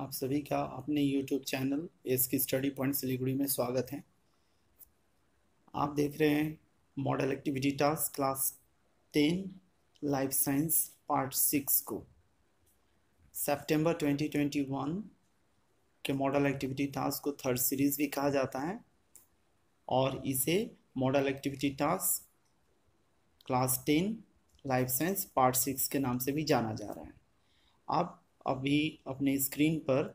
आप सभी का अपने YouTube channel S K study point Siliguri में स्वागत है आप देख रहे हैं model activity task class ten life science part six को सितंबर 2021 के मॉडल एक्टिविटी टास्क को थर्ड सीरीज भी कहा जाता है और इसे model activity task class ten life science part six के नाम से भी जाना जा रहा है आप अभी अपने स्क्रीन पर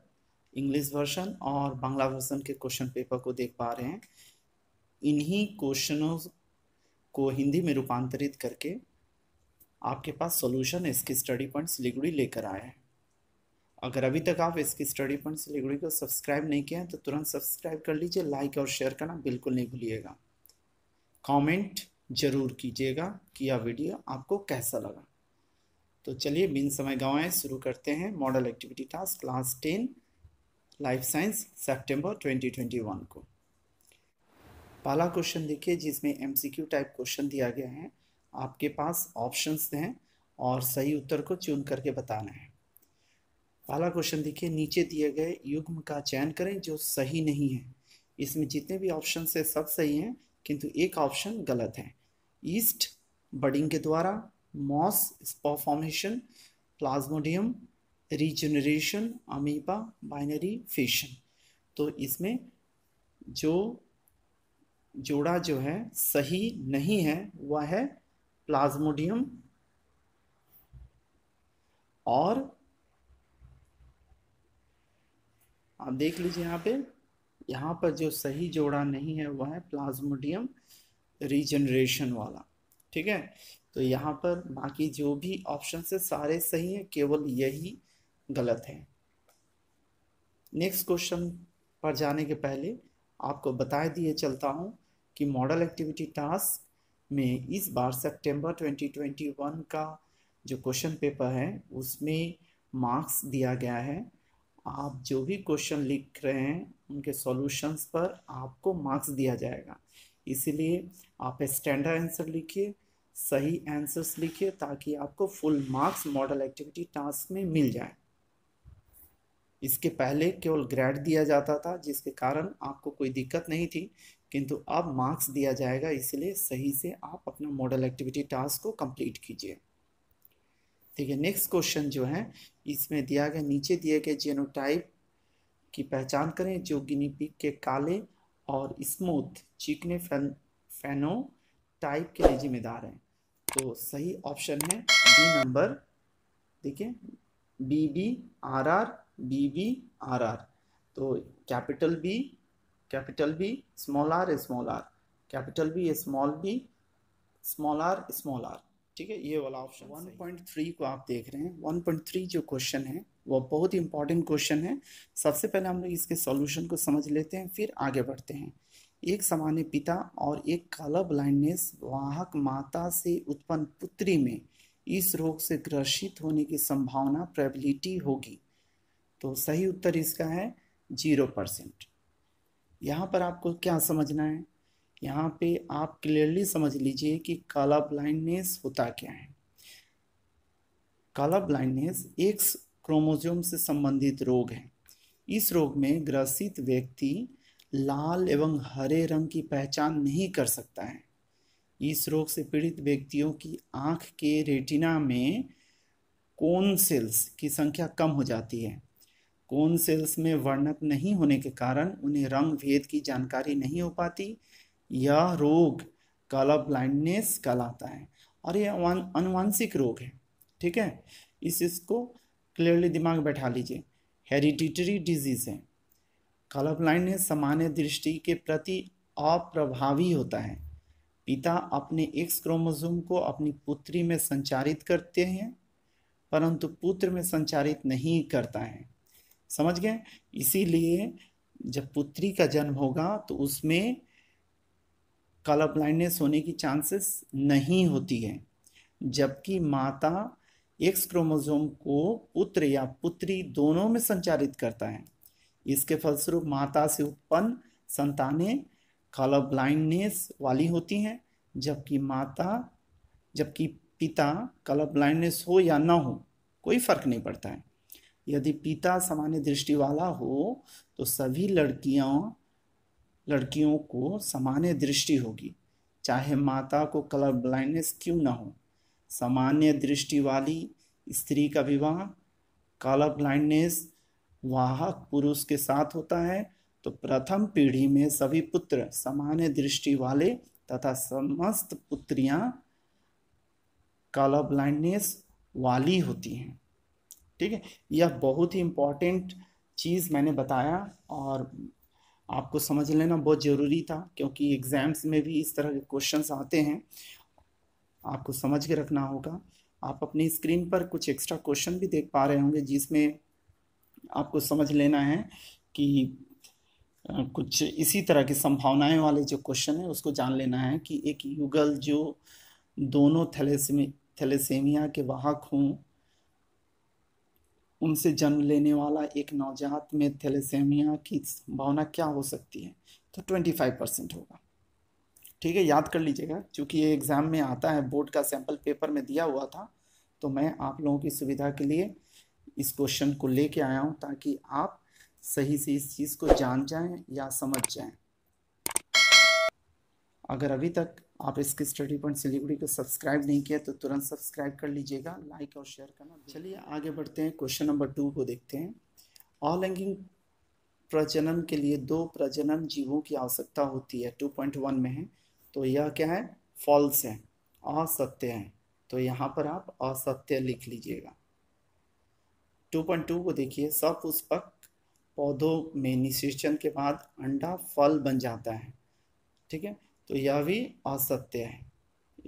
इंग्लिश वर्सन और बांग्ला वर्सन के क्वेश्चन पेपर को देख पा रहे हैं इन्हीं क्वेश्चनों को हिंदी में रूपांतरित करके आपके पास solution S K study point Siliguri लेकर आए हैं अगर अभी तक आप इसकी स्टडी पॉइंट सिलीगुड़ी को सब्सक्राइब नहीं किया तो तुरंत सब्सक्राइब कर लीजिए लाइक और शेयर करना बिल्कुल नहीं भूलिएगा कमेंट जरूर कीजिएगा कि यह वीडियो आपको कैसा लगा तो चलिए बिन समय गवाएं शुरू करते हैं model activity task class ten life science सितंबर 2021 को पहला क्वेश्चन देखिए जिसमें एमसीक्यू टाइप क्वेश्चन दिया गया है आपके पास ऑप्शंस हैं और सही उत्तर को चुन करके बताना है पहला क्वेश्चन देखिए नीचे दिए गए युग्म का चयन करें जो सही नहीं है इसमें जितने भी ऑप्शन है सब सही हैं किंतु एक ऑप्शन गलत है ईस्ट बडिंग के द्वारा मस स्पर्मेशन plasmodium regeneration amoeba binary fission तो इसमें जो जोड़ा जो है सही नहीं है वह है प्लाज्मोडियम और आप देख लीजिए यहाँ पे यहाँ पर जो सही जोड़ा नहीं है वह है प्लाज्मोडियम रीजनरेशन वाला ठीक है तो यहाँ पर बाकी जो भी ऑप्शन है सारे सही हैं केवल यही गलत है नेक्स्ट क्वेश्चन पर जाने के पहले आपको बता दिए चलता हूँ कि मॉडल एक्टिविटी टास्क में इस बार सितंबर 2021 का जो क्वेश्चन पेपर है उसमें मार्क्स दिया गया है आप जो भी क्वेश्चन लिख रहे हैं उनके सॉल्यूशंस पर आपको मार्क्स दिया जाएगा इसीलिए आप स्टैंडर्ड आंसर लिखिए सही आंसर्स लिखिए ताकि आपको full marks model activity task में मिल जाए इसके पहले केवल ग्रेड दिया जाता था जिसके कारण आपको कोई दिक्कत नहीं थी किंतु अब मार्क्स दिया जाएगा इसलिए सही से आप अपना मॉडल एक्टिविटी टास्क को कंप्लीट कीजिए ठीक है नेक्स्ट क्वेश्चन जो है इसमें दिया गया नीचे दिए गए जेनोटाइप की पहचान करें जो गिनीपिक के काले और स्मूथ चिकने फैन, फैनो टाइप के लिए जिम्मेदार हैं तो सही ऑप्शन है बी नंबर देखिए B B R R B B R R तो capital B capital B small R small R capital B small B small R small R ठीक है ये वाला ऑप्शन 1.3 को आप देख रहे हैं 1.3 जो क्वेश्चन है वो बहुत ही इंपॉर्टेंट क्वेश्चन है सबसे पहले हम लोग इसके सॉल्यूशन को समझ लेते हैं फिर आगे बढ़ते हैं एक सामान्य पिता और एक काला ब्लाइंडनेस वाहक माता से उत्पन्न पुत्री में इस रोग से ग्रसित होने की संभावना प्रेबिलिटी होगी तो सही उत्तर इसका है जीरो परसेंट यहाँ पर आपको क्या समझना है यहाँ पे आप क्लियरली समझ लीजिए कि काला ब्लाइंडनेस होता क्या है काला ब्लाइंडनेस एक क्रोमोजोम से संबंधित रोग है इस रोग में ग्रसित व्यक्ति लाल एवं हरे रंग की पहचान नहीं कर सकता है इस रोग से पीड़ित व्यक्तियों की आंख के रेटिना में कोन सेल्स की संख्या कम हो जाती है कोन सेल्स में वर्णक नहीं होने के कारण उन्हें रंग भेद की जानकारी नहीं हो पाती यह रोग कला ब्लाइंडनेस कहलाता है और यह अनुवांशिक रोग है ठीक है इस इसको क्लियरली दिमाग बैठा लीजिए हेरिडिटरी डिजीज़ है कलरब्लाइंडनेस सामान्य दृष्टि के प्रति अप्रभावी होता है पिता अपने एक्स क्रोमोसोम को अपनी पुत्री में संचारित करते हैं परंतु पुत्र में संचारित नहीं करता है समझ गए इसीलिए जब पुत्री का जन्म होगा तो उसमें कलर ब्लाइंडनेस होने की चांसेस नहीं होती है जबकि माता एक्स क्रोमोसोम को पुत्र या पुत्री दोनों में संचारित करता है इसके फलस्वरूप माता से उत्पन्न संतानें कलर ब्लाइंडनेस वाली होती हैं जबकि माता जबकि पिता कलर ब्लाइंडनेस हो या ना हो कोई फर्क नहीं पड़ता है यदि पिता सामान्य दृष्टि वाला हो तो सभी लड़कियों लड़कियों को सामान्य दृष्टि होगी चाहे माता को कलर ब्लाइंडनेस क्यों ना हो सामान्य दृष्टि वाली स्त्री का विवाह कलर ब्लाइंडनेस वाहक पुरुष के साथ होता है तो प्रथम पीढ़ी में सभी पुत्र सामान्य दृष्टि वाले तथा समस्त पुत्रियां कलर ब्लाइंडनेस वाली होती हैं ठीक है यह बहुत ही इम्पॉर्टेंट चीज़ मैंने बताया और आपको समझ लेना बहुत ज़रूरी था क्योंकि एग्ज़ाम्स में भी इस तरह के क्वेश्चंस आते हैं आपको समझ के रखना होगा आप अपनी स्क्रीन पर कुछ एक्स्ट्रा क्वेश्चन भी देख पा रहे होंगे जिसमें आपको समझ लेना है कि कुछ इसी तरह की संभावनाएं वाले जो क्वेश्चन है उसको जान लेना है कि एक युगल जो दोनों थैलेसेमी थैलेसेमिया के वाहक हों उनसे जन्म लेने वाला एक नवजात में थैलेसेमिया की संभावना क्या हो सकती है तो ट्वेंटी फाइव परसेंट होगा ठीक है याद कर लीजिएगा क्योंकि ये एग्ज़ाम में आता है बोर्ड का सैम्पल पेपर में दिया हुआ था तो मैं आप लोगों की सुविधा के लिए इस क्वेश्चन को लेके आया हूँ ताकि आप सही से इस चीज़ को जान जाएं या समझ जाएं अगर अभी तक आप इसके स्टडी पॉइंट सिलीगुड़ी को सब्सक्राइब नहीं किया तो तुरंत सब्सक्राइब कर लीजिएगा लाइक और शेयर करना चलिए आगे बढ़ते हैं क्वेश्चन नंबर टू को देखते हैं ऑल प्रजनन के लिए दो प्रजनन जीवों की आवश्यकता होती है टू पॉइंट वन में है तो यह क्या है फॉल्स है असत्य है तो यहाँ पर आप असत्य लिख लीजिएगा टू पॉइंट टू को देखिए सपुष्पक पौधों में निषेचन के बाद अंडा फल बन जाता है ठीक है तो यह भी असत्य है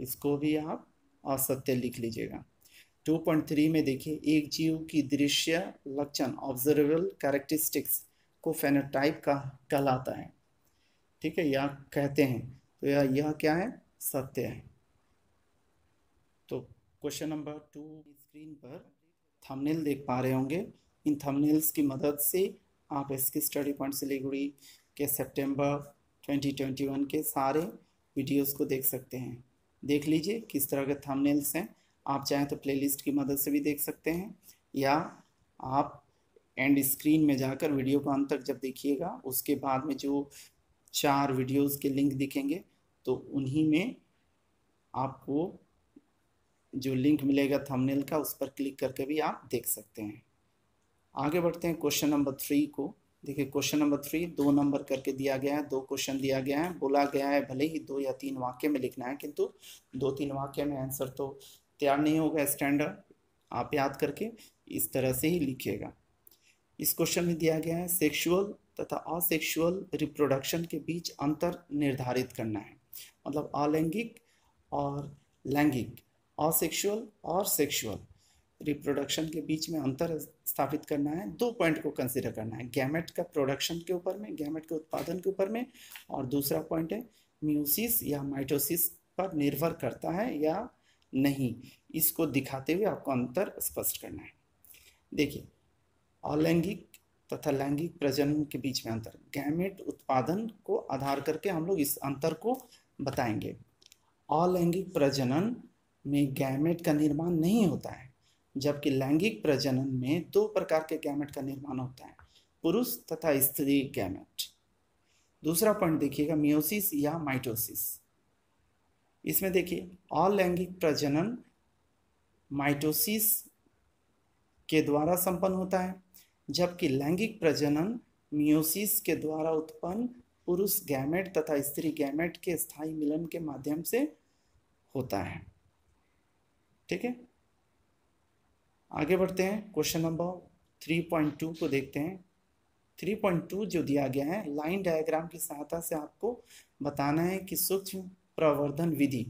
इसको भी आप असत्य लिख लीजिएगा 2.3 में देखिए एक जीव की दृश्य लक्षण ऑब्जर्वेबल कैरेक्टरिस्टिक्स को फेनोटाइप का कहलाता है ठीक है या कहते हैं तो यह यह क्या है सत्य है तो क्वेश्चन नंबर टू स्क्रीन पर थंबनेल देख पा रहे होंगे इन थंबनेल्स की मदद से आप इसके स्टडी पॉइंट सिलीगुड़ी के सितंबर 2021 के सारे वीडियोस को देख सकते हैं देख लीजिए किस तरह के थंबनेल्स हैं आप चाहें तो प्लेलिस्ट की मदद से भी देख सकते हैं या आप एंड स्क्रीन में जाकर वीडियो को अंत तक जब देखिएगा उसके बाद में जो चार वीडियोस के लिंक दिखेंगे तो उन्हीं में आपको जो लिंक मिलेगा थंबनेल का उस पर क्लिक करके भी आप देख सकते हैं आगे बढ़ते हैं क्वेश्चन नंबर थ्री को देखिए क्वेश्चन नंबर थ्री दो नंबर करके दिया गया है दो क्वेश्चन दिया गया है बोला गया है भले ही दो या तीन वाक्य में लिखना है किंतु तो दो तीन वाक्य में आंसर तो तैयार नहीं होगा स्टैंडर्ड आप याद करके इस तरह से ही लिखिएगा इस क्वेश्चन में दिया गया है सेक्सुअल तथा असेक्सुअल रिप्रोडक्शन के बीच अंतर निर्धारित करना है मतलब अलैंगिक और लैंगिक असेक्सुअल और सेक्सुअल रिप्रोडक्शन के बीच में अंतर स्थापित करना है दो पॉइंट को कंसिडर करना है गैमेट का प्रोडक्शन के ऊपर में गैमेट के उत्पादन के ऊपर में और दूसरा पॉइंट है म्यूसिस या माइटोसिस पर निर्भर करता है या नहीं इसको दिखाते हुए आपको अंतर स्पष्ट करना है देखिए अलैंगिक तथा लैंगिक प्रजनन के बीच में अंतर गैमेट उत्पादन को आधार करके हम लोग इस अंतर को बताएंगे अलैंगिक प्रजनन में गैमेट का निर्माण नहीं होता है जबकि लैंगिक प्रजनन में दो प्रकार के गैमेट का निर्माण होता है पुरुष तथा स्त्री गैमेट दूसरा पॉइंट देखिएगा मियोसिस या माइटोसिस इसमें देखिए अलैंगिक प्रजनन माइटोसिस के द्वारा संपन्न होता है जबकि लैंगिक प्रजनन मियोसिस के द्वारा उत्पन्न पुरुष गैमेट तथा स्त्री गैमेट के स्थायी मिलन के माध्यम से होता है ठीक है आगे बढ़ते हैं question number three point two को देखते हैं थ्री पॉइंट टू जो दिया गया है लाइन डायग्राम की सहायता से आपको बताना है कि सूक्ष्म प्रवर्धन विधि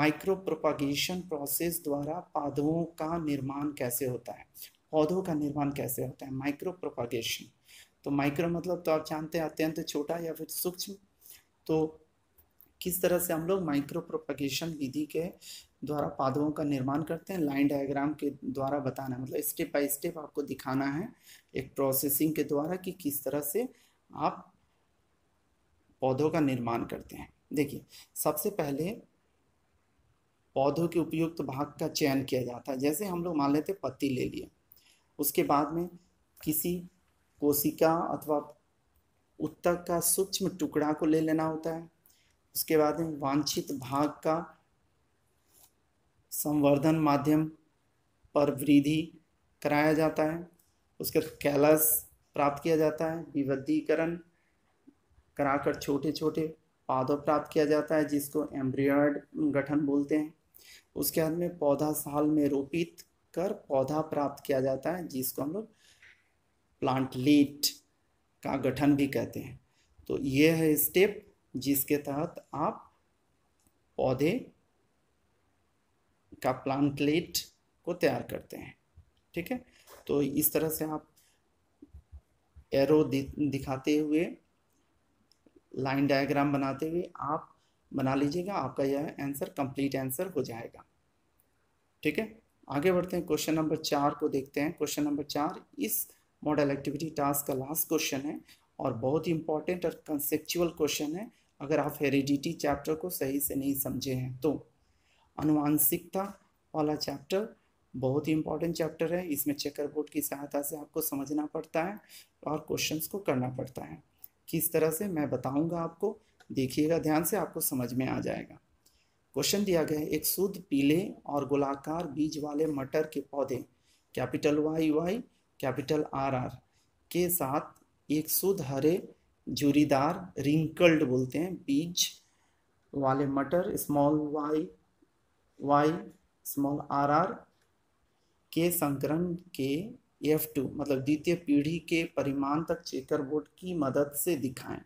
माइक्रो प्रोपागेशन प्रोसेस द्वारा पौधों का निर्माण कैसे होता है पौधों का निर्माण कैसे होता है माइक्रो प्रोपागेशन तो माइक्रो मतलब तो आप जानते हैं अत्यंत तो छोटा या फिर सूक्ष्म तो किस तरह से हम लोग माइक्रो प्रोपागेशन विधि के द्वारा पादवों का निर्माण करते हैं लाइन डायग्राम के द्वारा बताना है मतलब स्टेप बाय स्टेप आपको दिखाना है एक प्रोसेसिंग के द्वारा कि किस तरह से आप पौधों का निर्माण करते हैं देखिए सबसे पहले पौधों के उपयुक्त तो भाग का चयन किया जाता है जैसे हम लोग मान लेते पत्ती ले लिए उसके बाद में किसी कोशिका अथवा उत्तक का सूक्ष्म टुकड़ा को ले लेना होता है उसके बाद में वांछित भाग का संवर्धन माध्यम पर वृद्धि कराया जाता है उसके कैलस प्राप्त किया जाता है विवद्धीकरण कराकर छोटे छोटे पौधों प्राप्त किया जाता है जिसको एम्ब्रियड गठन बोलते हैं उसके बाद में पौधा साल में रोपित कर पौधा प्राप्त किया जाता है जिसको हम लोग लीट का गठन भी कहते हैं तो ये है स्टेप जिसके तहत आप पौधे का प्लांटलेट को तैयार करते हैं ठीक है तो इस तरह से आप एरो दिखाते हुए लाइन डायग्राम बनाते हुए आप बना लीजिएगा आपका यह आंसर कंप्लीट आंसर हो जाएगा ठीक है आगे बढ़ते हैं क्वेश्चन नंबर चार को देखते हैं क्वेश्चन नंबर चार इस मॉडल एक्टिविटी टास्क का लास्ट क्वेश्चन है और बहुत ही इंपॉर्टेंट और कंसेप्चुअल क्वेश्चन है अगर आप हेरिडिटी चैप्टर को सही से नहीं समझे हैं तो अनुवांशिकता वाला चैप्टर बहुत ही इंपॉर्टेंट चैप्टर है इसमें चेकर बोर्ड की सहायता से आपको समझना पड़ता है और क्वेश्चंस को करना पड़ता है किस तरह से मैं बताऊंगा आपको देखिएगा ध्यान से आपको समझ में आ जाएगा क्वेश्चन दिया गया है एक शुद्ध पीले और गोलाकार बीज वाले मटर के पौधे capital Y Y capital R R के साथ एक शुद्ध हरे जुरीदार रिंकल्ड बोलते हैं बीज वाले मटर small Y Y small R R के संकरण के एफ टू मतलब द्वितीय पीढ़ी के परिमाण तक चेकर बोर्ड की मदद से दिखाएं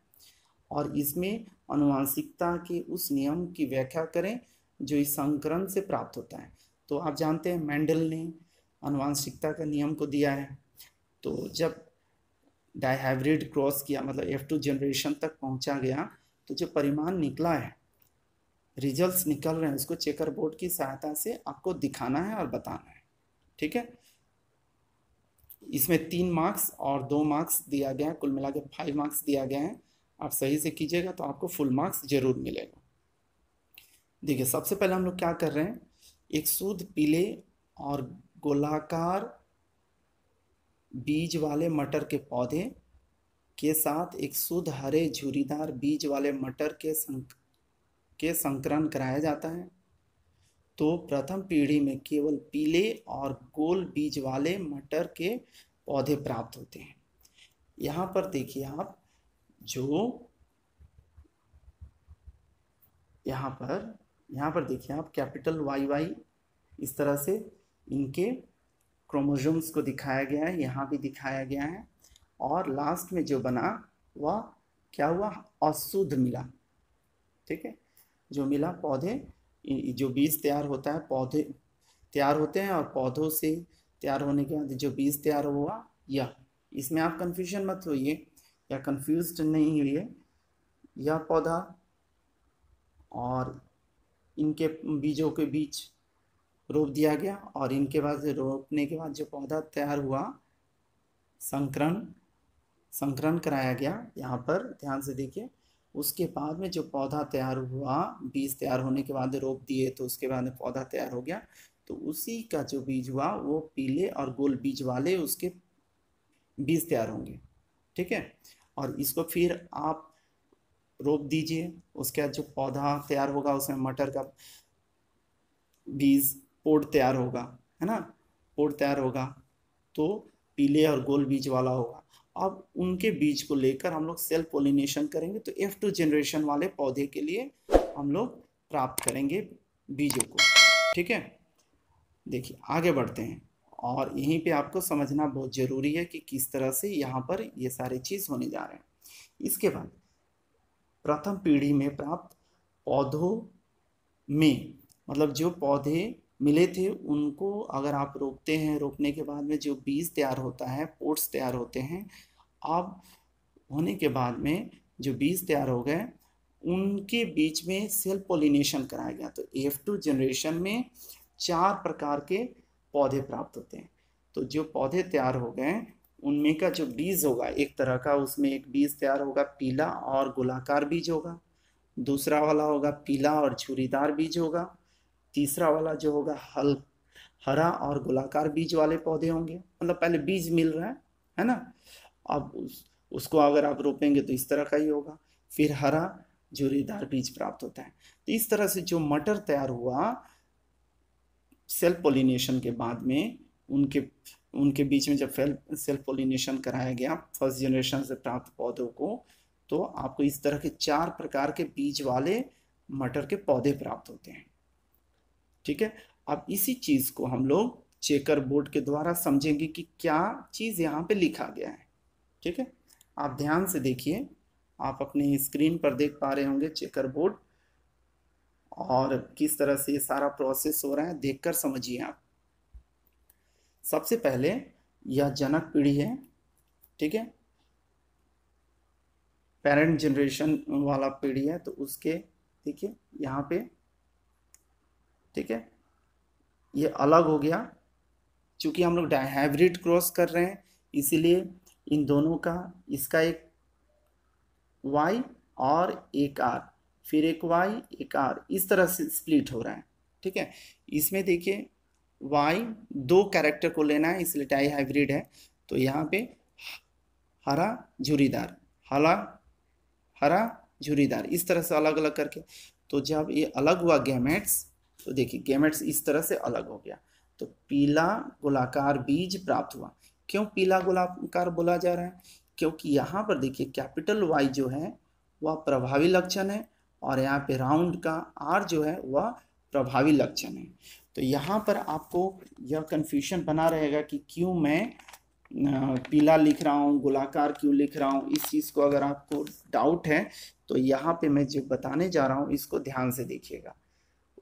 और इसमें अनुवांशिकता के उस नियम की व्याख्या करें जो इस संकरण से प्राप्त होता है तो आप जानते हैं मेंडल ने अनुवांशिकता का नियम को दिया है तो जब डाइहाइब्रिड क्रॉस किया मतलब एफ टू जनरेशन तक पहुंचा गया तो जो परिमाण निकला है रिजल्ट्स निकल रहे हैं उसको चेकर बोर्ड की सहायता से आपको दिखाना है और बताना है ठीक है इसमें तीन मार्क्स और दो मार्क्स दिया गया है कुल मिला के फाइव मार्क्स दिया गया है आप सही से कीजिएगा तो आपको फुल मार्क्स जरूर मिलेगा देखिए सबसे पहले हम लोग क्या कर रहे हैं एक शुद्ध पीले और गोलाकार बीज वाले मटर के पौधे के साथ एक शुद्ध हरे झुरीदार बीज वाले मटर के संक के संकरण कराया जाता है तो प्रथम पीढ़ी में केवल पीले और गोल बीज वाले मटर के पौधे प्राप्त होते हैं यहाँ पर देखिए आप जो यहाँ पर यहाँ पर देखिए आप कैपिटल वाई वाई इस तरह से इनके क्रोमोजोम्स को दिखाया गया है यहाँ भी दिखाया गया है और लास्ट में जो बना वह क्या हुआ अशुद्ध मिला ठीक है जो मिला पौधे जो बीज तैयार होता है पौधे तैयार होते हैं और पौधों से तैयार होने के बाद जो बीज तैयार हुआ यह इसमें आप कन्फ्यूजन मत होइए या कन्फ्यूज नहीं है यह पौधा और इनके बीजों के बीच रोप दिया गया और इनके बाद रोपने के बाद जो पौधा तैयार हुआ संकरण संकरण कराया गया यहाँ पर ध्यान से देखिए उसके बाद में जो पौधा तैयार हुआ बीज तैयार होने के बाद रोप दिए तो उसके बाद में पौधा तैयार हो गया तो उसी का जो बीज हुआ वो पीले और गोल बीज वाले उसके बीज तैयार होंगे ठीक है और इसको फिर आप रोप दीजिए उसके बाद जो पौधा तैयार होगा उसमें मटर का बीज पोड तैयार होगा है ना पोड तैयार होगा तो पीले और गोल बीज वाला होगा अब उनके बीज को लेकर हम लोग सेल्फ पोलिनेशन करेंगे तो एफ टू जनरेशन वाले पौधे के लिए हम लोग प्राप्त करेंगे बीजों को ठीक है देखिए आगे बढ़ते हैं और यहीं पे आपको समझना बहुत ज़रूरी है कि किस तरह से यहाँ पर ये सारे चीज़ होने जा रहे हैं इसके बाद प्रथम पीढ़ी में प्राप्त पौधों में मतलब जो पौधे मिले थे उनको अगर आप रोकते हैं रोकने के बाद में जो बीज तैयार होता है पोट्स तैयार होते हैं आप होने के बाद में जो बीज तैयार हो गए उनके बीच में सेल पोलिनेशन कराया गया तो एफ टू जनरेशन में चार प्रकार के पौधे प्राप्त होते हैं तो जो पौधे तैयार हो गए उनमें का जो बीज होगा एक तरह का उसमें एक बीज तैयार होगा पीला और गोलाकार बीज होगा दूसरा वाला होगा पीला और छुरीदार बीज होगा तीसरा वाला जो होगा हल हरा और गोलाकार बीज वाले पौधे होंगे मतलब पहले बीज मिल रहा है है ना अब उस, उसको अगर आप रोपेंगे तो इस तरह का ही होगा फिर हरा जोरीदार बीज प्राप्त होता है तो इस तरह से जो मटर तैयार हुआ सेल्फ पोलिनेशन के बाद में उनके उनके बीच में जब फेल सेल्फ पोलिनेशन कराया गया फर्स्ट जनरेशन से प्राप्त पौधों को तो आपको इस तरह के चार प्रकार के बीज वाले मटर के पौधे प्राप्त होते हैं ठीक है अब इसी चीज को हम लोग चेकर बोर्ड के द्वारा समझेंगे कि क्या चीज यहाँ पे लिखा गया है ठीक है आप ध्यान से देखिए आप अपने स्क्रीन पर देख पा रहे होंगे चेकर बोर्ड और किस तरह से ये सारा प्रोसेस हो रहा है देखकर समझिए आप सबसे पहले यह जनक पीढ़ी है ठीक है पेरेंट जनरेशन वाला पीढ़ी है तो उसके देखिए यहाँ पे ठीक है ये अलग हो गया चूँकि हम लोग हाइब्रिड क्रॉस कर रहे हैं इसीलिए इन दोनों का इसका एक वाई और एक आर फिर एक वाई एक आर इस तरह से स्प्लिट हो रहा है ठीक है इसमें देखिए वाई दो कैरेक्टर को लेना है इसलिए टाई हाइब्रिड है तो यहाँ पे हरा झुरीदार हला हरा झुरीदार इस तरह से अलग अलग करके तो जब ये अलग हुआ गैमेट्स तो देखिए गेमेट्स इस तरह से अलग हो गया तो पीला गोलाकार बीज प्राप्त हुआ क्यों पीला गोलाकार बोला जा रहा है क्योंकि यहाँ पर देखिए कैपिटल वाई जो है वह प्रभावी लक्षण है और यहाँ पे राउंड का आर जो है वह प्रभावी लक्षण है तो यहाँ पर आपको यह कन्फ्यूशन बना रहेगा कि क्यों मैं पीला लिख रहा हूँ गोलाकार क्यों लिख रहा हूँ इस चीज़ को अगर आपको डाउट है तो यहाँ पे मैं जो बताने जा रहा हूँ इसको ध्यान से देखिएगा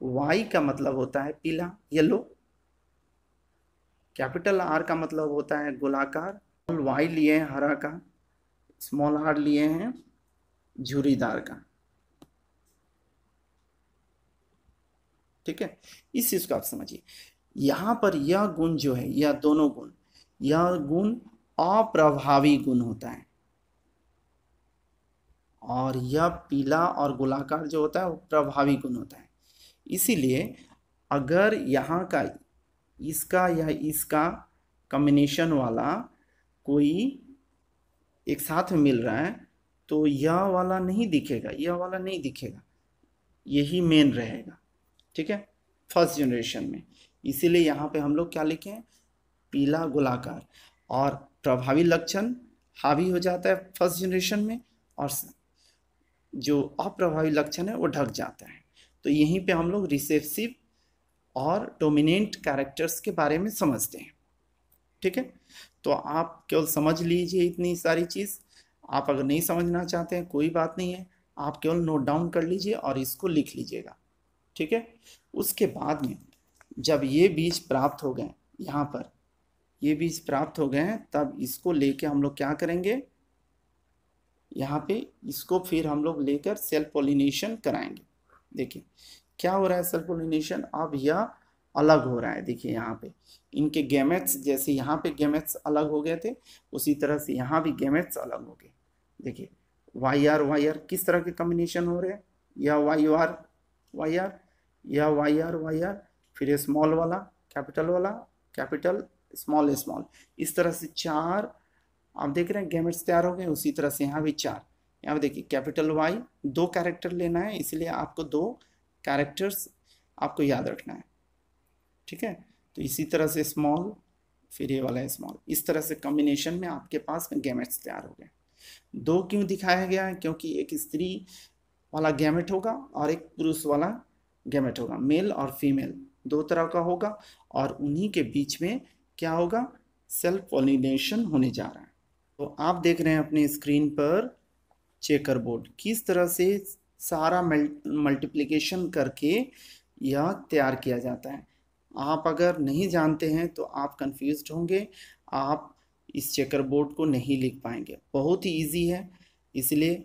वाई का मतलब होता है पीला येलो कैपिटल आर का मतलब होता है गोलाकार वाई लिए हैं हरा का स्मॉल आर लिए हैं झुरीदार का ठीक है इस चीज को आप समझिए यहां पर यह गुण जो है यह दोनों गुण यह गुण अप्रभावी गुण होता है और यह पीला और गोलाकार जो होता है वो प्रभावी गुण होता है इसीलिए अगर यहाँ का इसका या इसका कम्बिनेशन वाला कोई एक साथ में मिल रहा है तो यह वाला नहीं दिखेगा यह वाला नहीं दिखेगा यही मेन रहेगा ठीक है फर्स्ट जनरेशन में इसीलिए यहाँ पे हम लोग क्या लिखे हैं पीला गोलाकार और प्रभावी लक्षण हावी हो जाता है फर्स्ट जनरेशन में और जो अप्रभावी लक्षण है वो ढक जाता है तो यहीं पे हम लोग रिसेसिव और डोमिनेंट कैरेक्टर्स के बारे में समझते हैं ठीक है तो आप केवल समझ लीजिए इतनी सारी चीज़ आप अगर नहीं समझना चाहते हैं कोई बात नहीं है आप केवल नोट डाउन कर लीजिए और इसको लिख लीजिएगा ठीक है उसके बाद में जब ये बीज प्राप्त हो गए यहाँ पर ये बीज प्राप्त हो गए हैं तब इसको लेके हम लोग क्या करेंगे यहाँ पे इसको फिर हम लोग लेकर सेल्फ पोलिनेशन कराएंगे देखिए क्या हो रहा है सर पोलिनेशन अब यह अलग हो रहा है देखिए यहाँ पे इनके गेमेट्स जैसे यहाँ पे गेमेट्स अलग हो गए थे उसी तरह से यहाँ भी गेमेट्स अलग हो गए देखिए वाई आर वाई आर किस तरह के कम्बिनेशन हो रहे हैं या वाई आर वाई आर या वाई आर वाई आर फिर स्मॉल वाला कैपिटल वाला कैपिटल स्मॉल स्मॉल इस तरह से चार आप देख रहे हैं गेमेट्स तैयार हो गए उसी तरह से यहाँ भी चार यहाँ पर देखिए कैपिटल वाई दो कैरेक्टर लेना है इसलिए आपको दो कैरेक्टर्स आपको याद रखना है ठीक है तो इसी तरह से स्मॉल फिर ये वाला स्मॉल इस तरह से कॉम्बिनेशन में आपके पास गैमेट्स तैयार हो गए दो क्यों दिखाया गया है क्योंकि एक स्त्री वाला गैमेट होगा और एक पुरुष वाला गैमेट होगा मेल और फीमेल दो तरह का होगा और उन्हीं के बीच में क्या होगा सेल्फ पॉलिनेशन होने जा रहा है तो आप देख रहे हैं अपने स्क्रीन पर चेकर बोर्ड किस तरह से सारा मल्टीप्लिकेशन करके यह तैयार किया जाता है आप अगर नहीं जानते हैं तो आप कंफ्यूज होंगे आप इस चेकर बोर्ड को नहीं लिख पाएंगे बहुत ही ईजी है इसलिए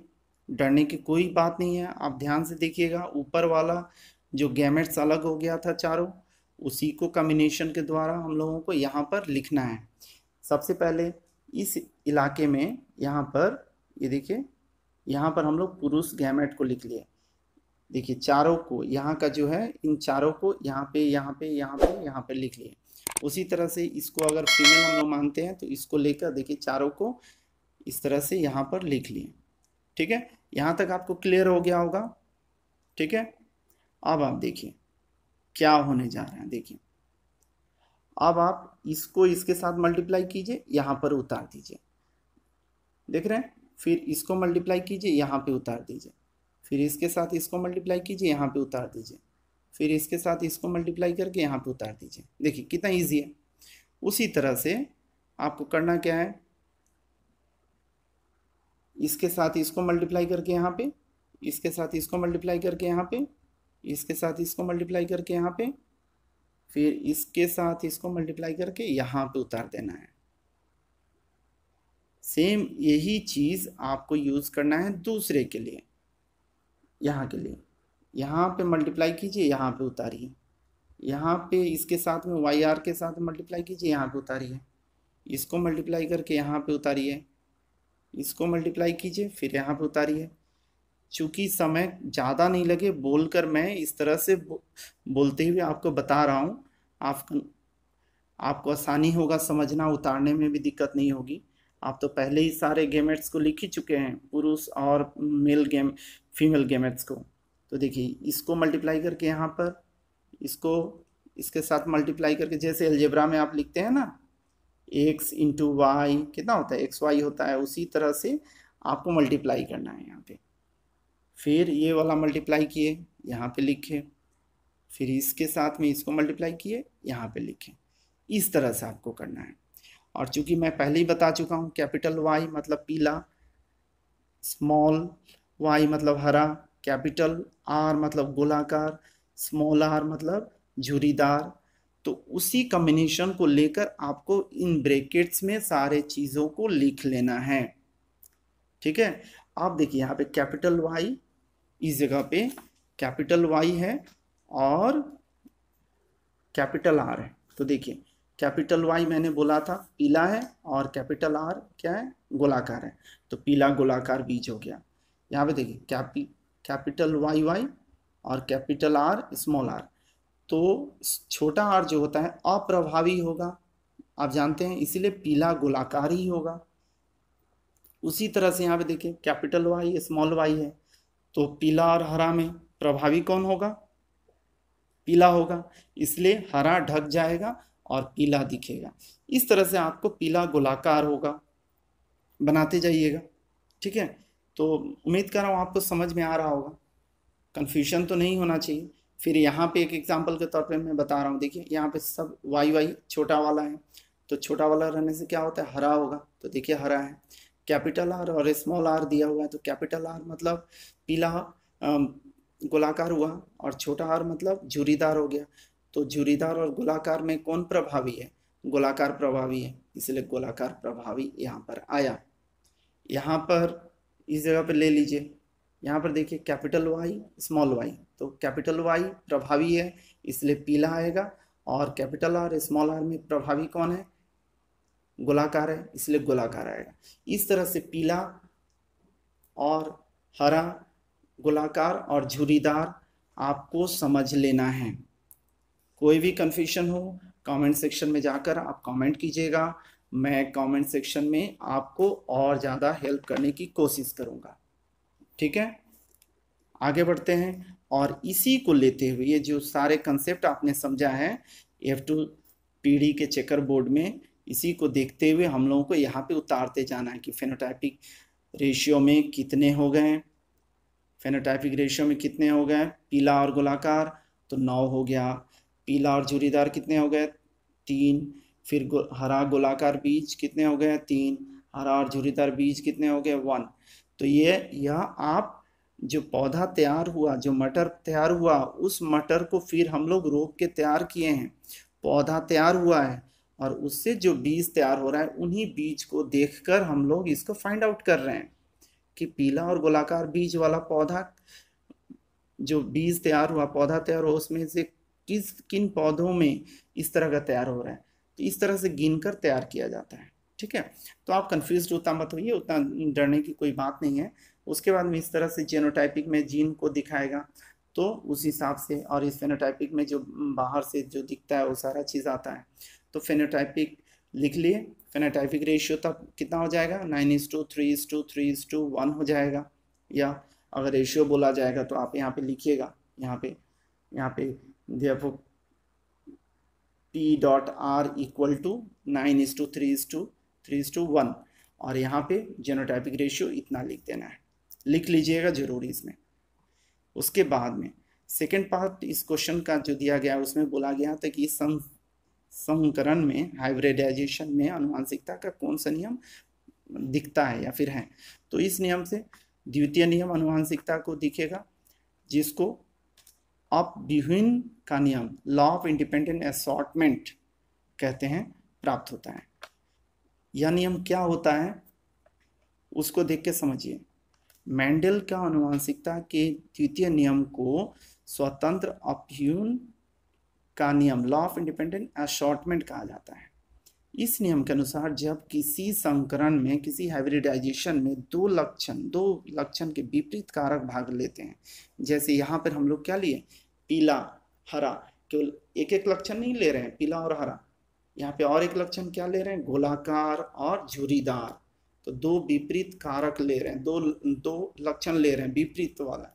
डरने की कोई बात नहीं है आप ध्यान से देखिएगा ऊपर वाला जो गैमेट्स अलग हो गया था चारों उसी को कम्बिनेशन के द्वारा हम लोगों को यहाँ पर लिखना है सबसे पहले इस इलाके में यहाँ पर ये यह देखिए यहाँ पर हम लोग पुरुष गैमेट को लिख लिए देखिए चारों को यहाँ का जो है इन चारों को यहाँ पे यहाँ पे यहाँ पे यहाँ पे लिख लिए उसी तरह से इसको अगर फीमेल हम लोग मानते हैं तो इसको लेकर देखिए चारों को इस तरह से यहाँ पर लिख लिए ठीक है यहाँ तक आपको क्लियर हो गया होगा ठीक है अब आप देखिए क्या होने जा रहे हैं देखिए अब आप इसको इसके साथ मल्टीप्लाई कीजिए यहाँ पर उतार दीजिए देख रहे हैं फिर इसको मल्टीप्लाई कीजिए यहाँ पे उतार दीजिए फिर इसके साथ इसको मल्टीप्लाई कीजिए यहाँ पे उतार दीजिए फिर इसके साथ इसको मल्टीप्लाई करके यहाँ पे उतार दीजिए देखिए कितना इजी है उसी तरह से आपको करना क्या है इसके साथ इसको मल्टीप्लाई करके यहाँ पे इसके साथ इसको मल्टीप्लाई करके यहाँ पे इसके साथ इसको मल्टीप्लाई करके यहाँ पे फिर इसके साथ इसको मल्टीप्लाई करके यहाँ पे उतार देना है सेम यही चीज़ आपको यूज़ करना है दूसरे के लिए यहाँ के लिए यहाँ पे मल्टीप्लाई कीजिए यहाँ पे उतारिए यहाँ पे इसके साथ में वाई आर के साथ मल्टीप्लाई कीजिए यहाँ पे उतारिए इसको मल्टीप्लाई करके यहाँ पे उतारिए इसको मल्टीप्लाई कीजिए फिर यहाँ पे उतारिए चूँकि समय ज़्यादा नहीं लगे बोलकर मैं इस तरह से बो, बोलते हुए आपको बता रहा हूँ आप आपको आसानी होगा समझना उतारने में भी दिक्कत नहीं होगी आप तो पहले ही सारे गेमेट्स को लिख ही चुके हैं पुरुष और मेल गेम फीमेल गेमेट्स को तो देखिए इसको मल्टीप्लाई करके यहाँ पर इसको इसके साथ मल्टीप्लाई करके जैसे एलजेब्रा में आप लिखते हैं ना एक्स इंटू वाई कितना होता है एक्स वाई होता है उसी तरह से आपको मल्टीप्लाई करना है यहाँ पे फिर ये वाला मल्टीप्लाई किए यहाँ पे लिखे फिर इसके साथ में इसको मल्टीप्लाई किए यहाँ पे लिखे इस तरह से आपको करना है और चूंकि मैं पहले ही बता चुका हूँ कैपिटल वाई मतलब पीला स्मॉल वाई मतलब हरा कैपिटल आर मतलब गोलाकार स्मॉल आर मतलब झुरीदार तो उसी कम्बिनेशन को लेकर आपको इन ब्रेकेट्स में सारे चीज़ों को लिख लेना है ठीक है आप देखिए यहाँ पे कैपिटल वाई इस जगह पे कैपिटल वाई है और कैपिटल आर है तो देखिए कैपिटल वाई मैंने बोला था पीला है और कैपिटल आर क्या है गोलाकार है तो पीला गोलाकार बीज हो गया यहाँ पे देखिए कैपी कैपिटल वाई वाई और कैपिटल आर स्मॉल आर तो छोटा आर जो होता है अप्रभावी होगा आप जानते हैं इसीलिए पीला गोलाकार ही होगा उसी तरह से यहाँ पे देखिए कैपिटल वाई स्मॉल वाई है तो पीला और हरा में प्रभावी कौन होगा पीला होगा इसलिए हरा ढक जाएगा और पीला दिखेगा इस तरह से आपको पीला गोलाकार होगा बनाते जाइएगा ठीक है तो उम्मीद कर रहा हूँ आपको समझ में आ रहा होगा कन्फ्यूजन तो नहीं होना चाहिए फिर यहाँ पे एक एग्जाम्पल के तौर पे मैं बता रहा हूँ देखिए यहाँ पे सब वाई वाई छोटा वाला है तो छोटा वाला रहने से क्या होता है हरा होगा तो देखिए हरा है कैपिटल आर और स्मॉल आर दिया हुआ है तो कैपिटल आर मतलब पीला गोलाकार हुआ और छोटा आर मतलब झूरीदार हो गया तो झुरीदार और गोलाकार में कौन प्रभावी है गोलाकार प्रभावी है इसलिए गोलाकार प्रभावी यहाँ पर आया यहाँ पर इस जगह पर ले लीजिए यहाँ पर देखिए कैपिटल वाई स्मॉल वाई तो कैपिटल वाई प्रभावी है इसलिए पीला आएगा और कैपिटल आर स्मॉल आर में प्रभावी कौन है गोलाकार है इसलिए गोलाकार आएगा इस तरह से पीला और हरा गोलाकार और झुरीदार आपको समझ लेना है कोई भी कन्फ्यूशन हो कमेंट सेक्शन में जाकर आप कमेंट कीजिएगा मैं कमेंट सेक्शन में आपको और ज़्यादा हेल्प करने की कोशिश करूँगा ठीक है आगे बढ़ते हैं और इसी को लेते हुए ये जो सारे कंसेप्ट आपने समझा है एफ टू पीढ़ी के चेकर बोर्ड में इसी को देखते हुए हम लोगों को यहाँ पे उतारते जाना है कि फेनोटाइपिक रेशियो में कितने हो गए फेनोटाइपिक रेशियो में कितने हो गए पीला और गोलाकार तो नौ हो गया पीला और झूरीदार कितने हो गए तीन फिर गो, हरा गोलाकार बीज कितने हो गए तीन हरा और झूरीदार बीज कितने हो गए वन तो ये यह आप जो पौधा तैयार हुआ जो मटर तैयार हुआ उस मटर को फिर हम लोग रोक के तैयार किए हैं पौधा तैयार हुआ है और उससे जो बीज तैयार हो रहा है उन्हीं बीज को देखकर हम लोग इसको फाइंड आउट कर रहे हैं कि पीला और गोलाकार बीज वाला पौधा जो बीज तैयार हुआ पौधा तैयार हुआ उसमें से किस किन पौधों में इस तरह का तैयार हो रहा है तो इस तरह से गिन कर तैयार किया जाता है ठीक है तो आप कन्फ्यूज उतना मत होइए उतना डरने की कोई बात नहीं है उसके बाद में इस तरह से जेनोटाइपिक में जीन को दिखाएगा तो उस हिसाब से और इस फेनोटाइपिक में जो बाहर से जो दिखता है वो सारा चीज़ आता है तो फेनोटाइपिक लिख लिए फेनोटाइपिक रेशियो तब कितना हो जाएगा nine is to three is to three is to one हो जाएगा या अगर रेशियो बोला जाएगा तो आप यहाँ पे लिखिएगा यहाँ पे यहाँ पे therefore p dot r equal to 9 is to 3 is to 3 is to 1 और यहाँ पे जेनोटाइपिक रेशियो इतना लिख देना है लिख लीजिएगा जरूरी इसमें उसके बाद में सेकेंड पार्ट इस क्वेश्चन का जो दिया गया उसमें बोला गया था कि सं संकरण में हाइब्रिडाइजेशन में अनुवांशिकता का कौन सा नियम दिखता है या फिर है तो इस नियम से द्वितीय नियम अनुवांशिकता को दिखेगा जिसको ऑफ बिहुन का नियम लॉ ऑफ इंडिपेंडेंट असॉटमेंट कहते हैं प्राप्त होता है यह नियम क्या होता है उसको देख के समझिए मैंडल का अनुवांशिकता के द्वितीय नियम को स्वतंत्र अभ्यून का नियम लॉ ऑफ इंडिपेंडेंट असॉटमेंट कहा जाता है इस नियम के अनुसार जब किसी संकरण में किसी हाइब्रिडाइजेशन में दो लक्षण दो लक्षण के विपरीत कारक भाग लेते हैं जैसे यहाँ पर हम लोग क्या लिए पीला हरा केवल एक एक लक्षण नहीं ले रहे हैं पीला और हरा यहाँ पे और एक लक्षण क्या ले रहे हैं गोलाकार और झुरीदार तो दो विपरीत कारक ले रहे हैं दो दो लक्षण ले रहे हैं विपरीत वाला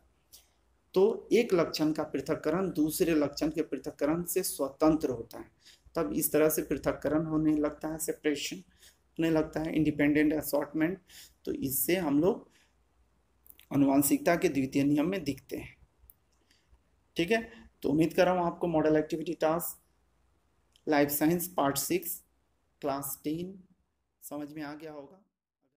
तो एक लक्षण का पृथककरण दूसरे लक्षण के पृथककरण से स्वतंत्र होता है तब इस तरह से पृथककरण होने लगता है सेपरेशन होने लगता है इंडिपेंडेंट असॉटमेंट तो इससे हम लोग अनुवांशिकता के द्वितीय नियम में दिखते हैं ठीक है तो उम्मीद कर रहा हूँ आपको model activity task life science part six class ten समझ में आ गया होगा